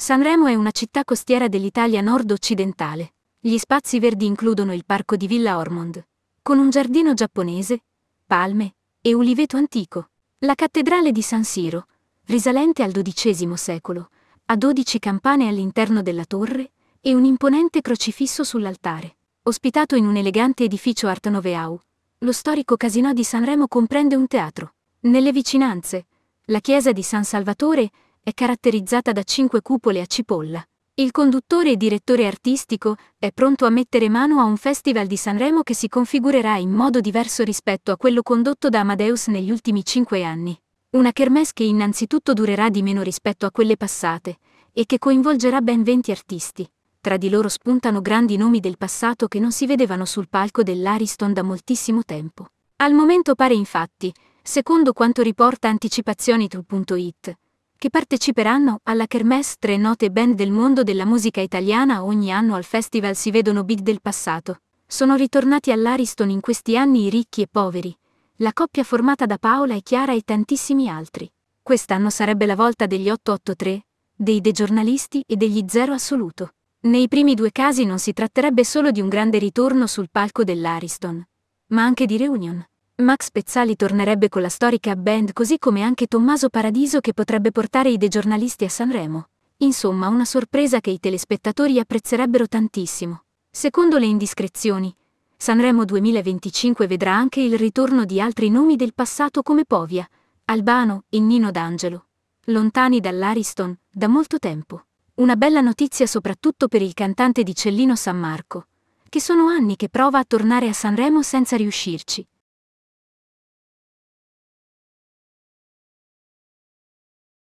Sanremo è una città costiera dell'Italia nord-occidentale. Gli spazi verdi includono il parco di Villa Ormond, con un giardino giapponese, palme e uliveto antico. La cattedrale di San Siro, risalente al XII secolo, ha 12 campane all'interno della torre e un imponente crocifisso sull'altare. Ospitato in un elegante edificio Art Nouveau, lo storico casino di Sanremo comprende un teatro. Nelle vicinanze, la chiesa di San Salvatore è caratterizzata da cinque cupole a cipolla. Il conduttore e direttore artistico è pronto a mettere mano a un festival di Sanremo che si configurerà in modo diverso rispetto a quello condotto da Amadeus negli ultimi cinque anni. Una kermesse che innanzitutto durerà di meno rispetto a quelle passate e che coinvolgerà ben 20 artisti. Tra di loro spuntano grandi nomi del passato che non si vedevano sul palco dell'Ariston da moltissimo tempo. Al momento pare infatti, secondo quanto riporta anticipazioni.it, che parteciperanno alla Kermesse tre note band del mondo della musica italiana ogni anno al festival si vedono big del passato. Sono ritornati all'Ariston in questi anni i ricchi e poveri, la coppia formata da Paola e Chiara e tantissimi altri. Quest'anno sarebbe la volta degli 883, dei De Giornalisti e degli Zero Assoluto. Nei primi due casi non si tratterebbe solo di un grande ritorno sul palco dell'Ariston, ma anche di reunion. Max Pezzali tornerebbe con la storica band così come anche Tommaso Paradiso che potrebbe portare i dei giornalisti a Sanremo. Insomma, una sorpresa che i telespettatori apprezzerebbero tantissimo. Secondo le indiscrezioni, Sanremo 2025 vedrà anche il ritorno di altri nomi del passato come Povia, Albano e Nino D'Angelo, lontani dall'Ariston da molto tempo. Una bella notizia soprattutto per il cantante di Cellino San Marco, che sono anni che prova a tornare a Sanremo senza riuscirci.